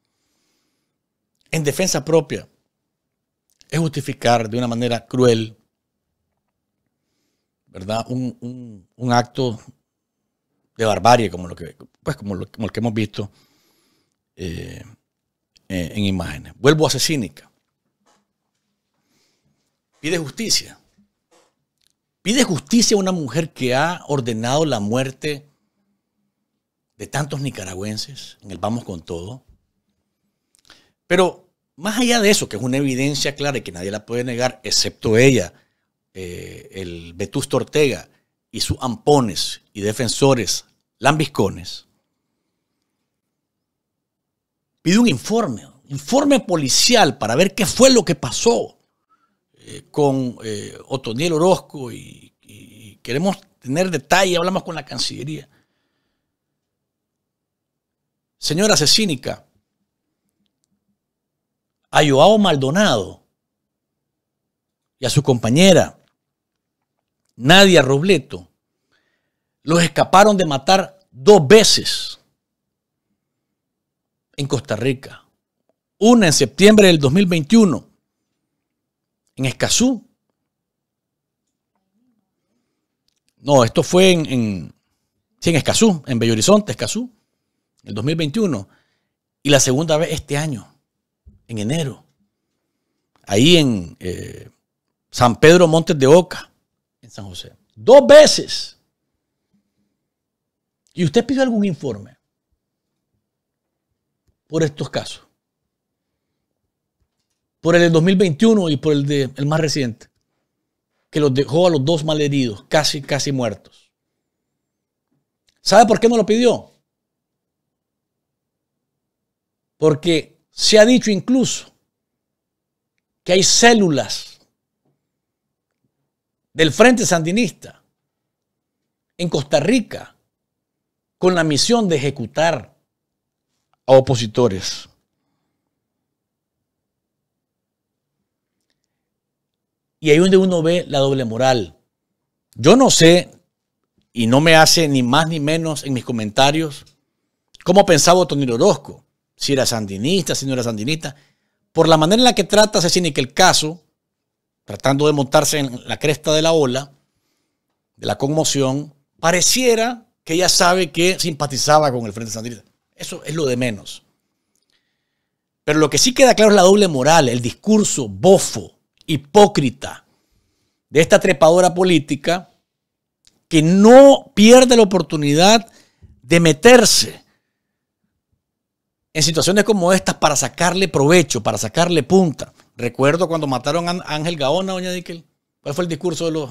en defensa propia es justificar de una manera cruel, ¿verdad? Un, acto de barbarie como, lo que, pues, como, lo, el que hemos visto eh, eh, en imágenes. Vuelvo a cínica. Pide justicia. Pide justicia a una mujer que ha ordenado la muerte de tantos nicaragüenses en el Vamos con Todo. Pero más allá de eso, que es una evidencia clara y que nadie la puede negar, excepto ella, eh, el Vetusto Ortega y sus ampones y defensores lambiscones, pide un informe, un informe policial para ver qué fue lo que pasó eh, con eh, Otoniel Orozco y, y queremos tener detalle, hablamos con la Cancillería. Señora Cecínica, a Joao Maldonado y a su compañera Nadia Robleto, los escaparon de matar dos veces en Costa Rica. Una en septiembre del 2021 en Escazú. No, esto fue en, en Escazú, en Bello Horizonte, Escazú, en 2021. Y la segunda vez este año en enero, ahí en eh, San Pedro Montes de Oca, en San José. Dos veces. ¿Y usted pidió algún informe por estos casos? Por el del 2021 y por el, de, el más reciente, que los dejó a los dos malheridos, casi, casi muertos. ¿Sabe por qué no lo pidió? Porque se ha dicho incluso que hay células del Frente Sandinista en Costa Rica con la misión de ejecutar a opositores. Y ahí donde uno ve la doble moral. Yo no sé, y no me hace ni más ni menos en mis comentarios, cómo pensaba Tony Orozco si era sandinista, si no era sandinista, por la manera en la que trata Cecini que el caso, tratando de montarse en la cresta de la ola, de la conmoción, pareciera que ella sabe que simpatizaba con el Frente Sandinista. Eso es lo de menos. Pero lo que sí queda claro es la doble moral, el discurso bofo, hipócrita de esta trepadora política que no pierde la oportunidad de meterse en situaciones como estas para sacarle provecho, para sacarle punta. Recuerdo cuando mataron a Ángel Gaona, doña Díquel. ¿Cuál fue el discurso de,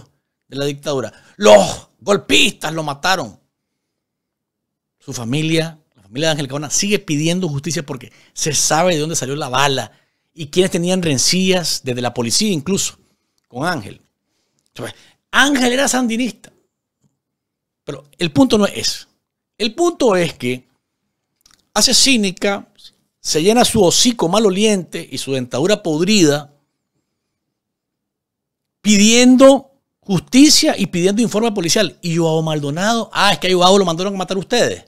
de la dictadura? Los golpistas lo mataron. Su familia, la familia de Ángel Gaona, sigue pidiendo justicia porque se sabe de dónde salió la bala y quienes tenían rencillas, desde la policía incluso, con Ángel. Ángel era sandinista. Pero el punto no es eso. El punto es que hace cínica, se llena su hocico maloliente y su dentadura podrida, pidiendo justicia y pidiendo informe policial. Y Joao Maldonado, ah, es que a Joao lo mandaron a matar ustedes.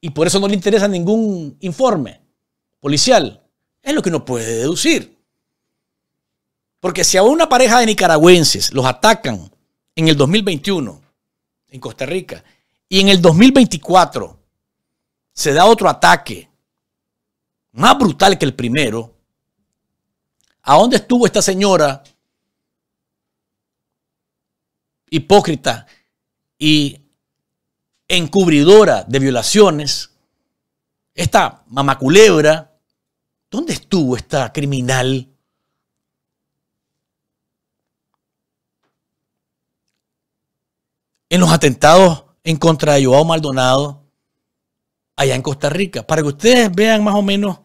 Y por eso no le interesa ningún informe policial. Es lo que uno puede deducir. Porque si a una pareja de nicaragüenses los atacan en el 2021 en Costa Rica y en el 2024 se da otro ataque más brutal que el primero. ¿A dónde estuvo esta señora hipócrita y encubridora de violaciones? Esta mamaculebra, ¿dónde estuvo esta criminal? En los atentados en contra de Joao Maldonado, allá en Costa Rica, para que ustedes vean más o menos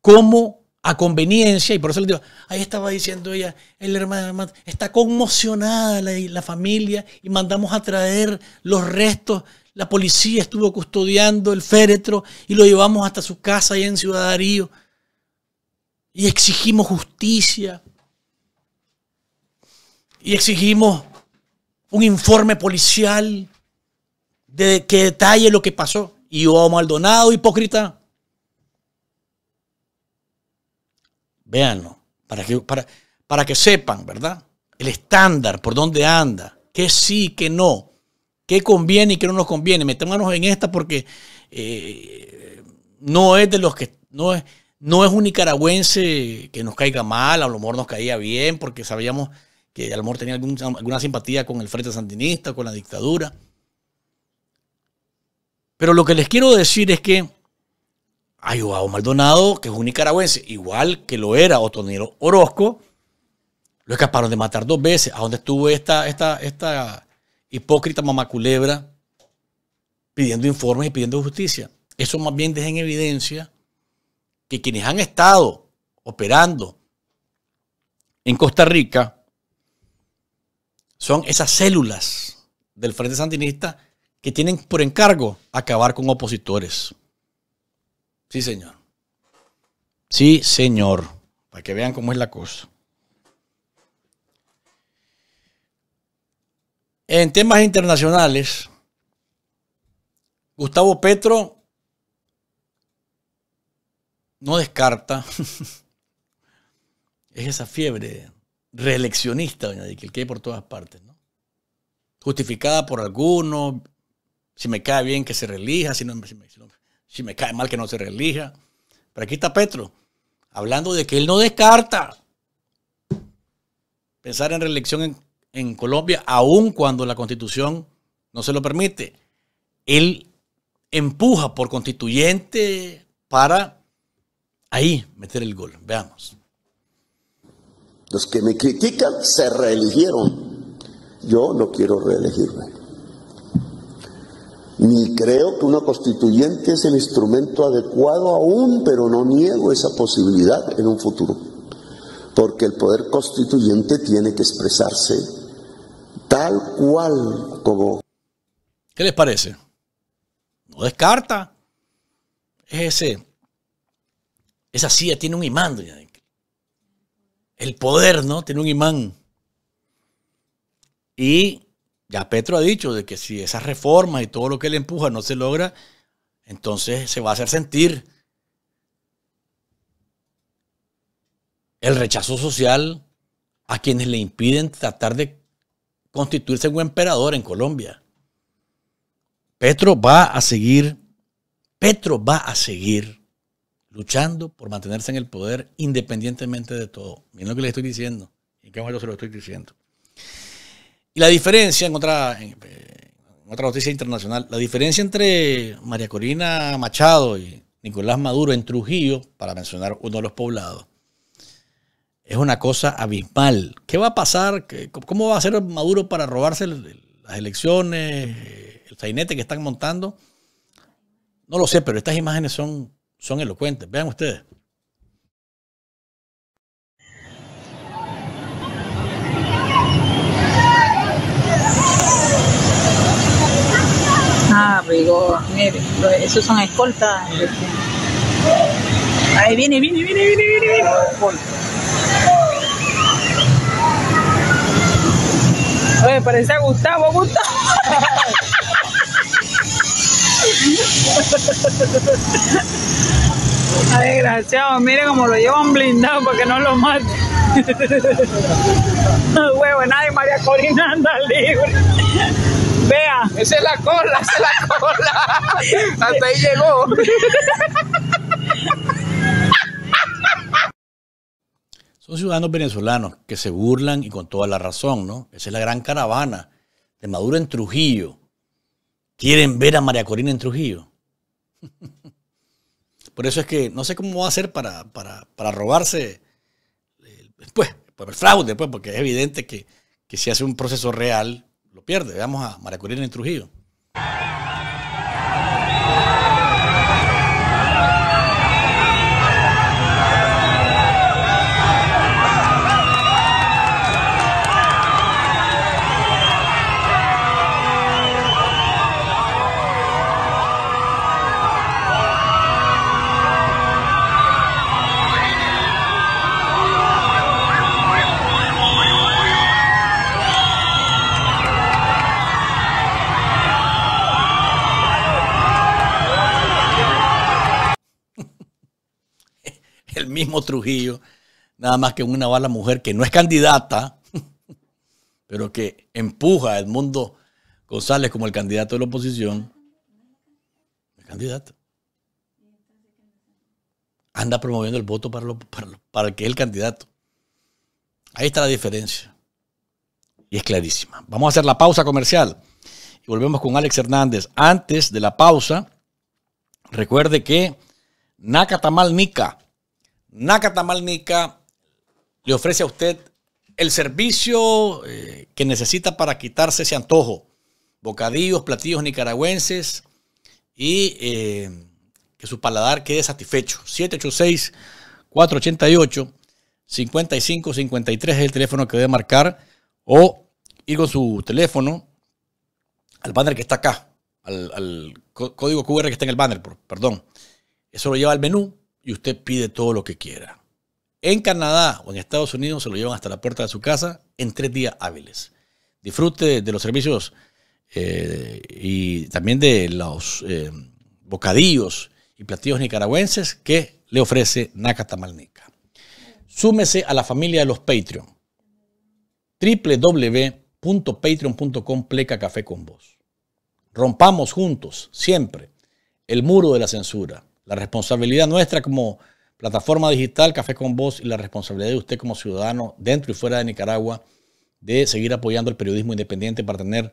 cómo a conveniencia, y por eso le digo, ahí estaba diciendo ella, el hermano está conmocionada la, la familia y mandamos a traer los restos. La policía estuvo custodiando el féretro y lo llevamos hasta su casa allá en Ciudad Darío. Y exigimos justicia. Y exigimos un informe policial de que detalle lo que pasó. Y yo, oh, Maldonado, hipócrita. Véanlo, para que, para, para que sepan, ¿verdad? El estándar, por dónde anda, qué sí, qué no, qué conviene y qué no nos conviene. Metémonos en esta porque eh, no es de los que, no es, no es un nicaragüense que nos caiga mal, a lo mejor nos caía bien porque sabíamos que a lo tenía alguna simpatía con el Frente Sandinista, con la dictadura. Pero lo que les quiero decir es que Ayubao Maldonado, que es un nicaragüense, igual que lo era Otonero Orozco, lo escaparon de matar dos veces. ¿A donde estuvo esta, esta, esta hipócrita mamaculebra pidiendo informes y pidiendo justicia? Eso más bien deja en evidencia que quienes han estado operando en Costa Rica son esas células del Frente Sandinista que tienen por encargo acabar con opositores. Sí, señor. Sí, señor. Para que vean cómo es la cosa. En temas internacionales, Gustavo Petro no descarta. es esa fiebre reeleccionista, doña que hay por todas partes, ¿no? Justificada por algunos, si me cae bien que se relija, si, si, me, cae mal que no se relija. Pero aquí está Petro, hablando de que él no descarta pensar en reelección en, en Colombia, aun cuando la constitución no se lo permite. Él empuja por constituyente para ahí meter el gol. Veamos. Los que me critican se reeligieron. Yo no quiero reelegirme. Ni creo que una constituyente es el instrumento adecuado aún, pero no niego esa posibilidad en un futuro. Porque el poder constituyente tiene que expresarse tal cual como... ¿Qué les parece? No descarta. ese. Esa silla tiene un imán, El poder, ¿no? Tiene un imán. Y ya Petro ha dicho de que si esas reformas y todo lo que le empuja no se logra, entonces se va a hacer sentir el rechazo social a quienes le impiden tratar de constituirse un emperador en Colombia. Petro va a seguir, Petro va a seguir luchando por mantenerse en el poder independientemente de todo. Miren lo que le estoy diciendo y qué malo se lo estoy diciendo. Y la diferencia, en otra, eh, eh, en, otra noticia internacional, la diferencia entre María Corina Machado y Nicolás Maduro en Trujillo, para mencionar uno de los poblados, es una cosa abismal. ¿Qué va a pasar? ¿Cómo va a hacer Maduro para robarse las elecciones, eh, el sainete que están montando? No lo sé, pero estas imágenes son, son elocuentes. Vean ustedes. esos son escoltas. Este, ahí viene, viene, viene, viene, viene, viene. Oye, parece a Gustavo, Gustavo. Ay, desgraciado, mire cómo lo llevan blindado para que no lo mate. Huevo, nadie, María Corina anda libre. Vea. Esa es la cola, esa es la cola. Hasta ahí llegó. Son ciudadanos venezolanos que se burlan y con toda la razón, ¿no? Esa es la gran caravana de Maduro en Trujillo. ¿Quieren ver a María Corina en Trujillo? Por eso es que no sé cómo va a ser para, robarse el, pues, el fraude, pues, porque es evidente que, que si hace un proceso real, lo pierde. Veamos a María en Trujillo. mismo Trujillo, nada más que una bala mujer que no es candidata, pero que empuja a Edmundo González como el candidato de la oposición. El candidato. Anda promoviendo el voto para, para, el que es el candidato. Ahí está la diferencia. Y es clarísima. Vamos a hacer la pausa comercial. Y volvemos con Alex Hernández. Antes de la pausa, recuerde que Tamal Nica Nacatamalnica le ofrece a usted el servicio eh, que necesita para quitarse ese antojo. Bocadillos, platillos nicaragüenses y eh, que su paladar quede satisfecho. 786-488-5553 es el teléfono que debe marcar o ir con su teléfono al banner que está acá, al código QR que está en el banner, perdón. Eso lo lleva al menú y usted pide todo lo que quiera. En Canadá o en Estados Unidos se lo llevan hasta la puerta de su casa en tres días hábiles. Disfrute de los servicios eh, y también de los eh, bocadillos y platillos nicaragüenses que le ofrece Nacatamalnica. Súmese a la familia de los Patreon. www.patreon.com pleca café con vos. Rompamos juntos, siempre, el muro de la censura la responsabilidad nuestra como plataforma digital Café con Voz y la responsabilidad de usted como ciudadano dentro y fuera de Nicaragua de seguir apoyando el periodismo independiente para tener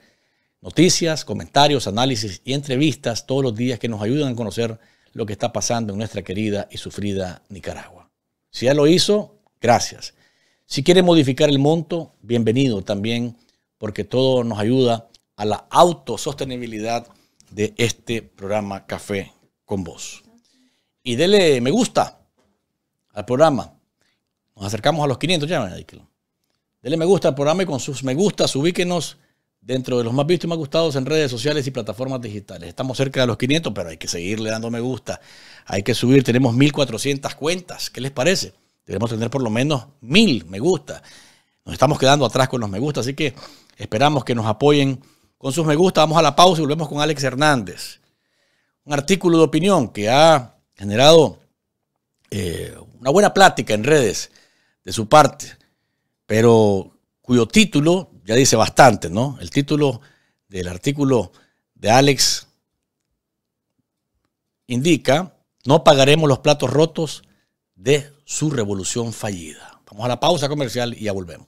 noticias, comentarios, análisis y entrevistas todos los días que nos ayudan a conocer lo que está pasando en nuestra querida y sufrida Nicaragua. Si ya lo hizo, gracias. Si quiere modificar el monto, bienvenido también, porque todo nos ayuda a la autosostenibilidad de este programa Café con Voz y dele me gusta al programa. Nos acercamos a los 500 ya, Dele me gusta al programa y con sus me gustas ubíquenos dentro de los más vistos y más gustados en redes sociales y plataformas digitales. Estamos cerca de los 500, pero hay que seguirle dando me gusta. Hay que subir. Tenemos 1400 cuentas. ¿Qué les parece? Debemos tener por lo menos 1000 me gusta. Nos estamos quedando atrás con los me gusta, así que esperamos que nos apoyen con sus me gusta. Vamos a la pausa y volvemos con Alex Hernández. Un artículo de opinión que ha generado eh, una buena plática en redes de su parte, pero cuyo título ya dice bastante, ¿no? El título del artículo de Alex indica, no pagaremos los platos rotos de su revolución fallida. Vamos a la pausa comercial y ya volvemos.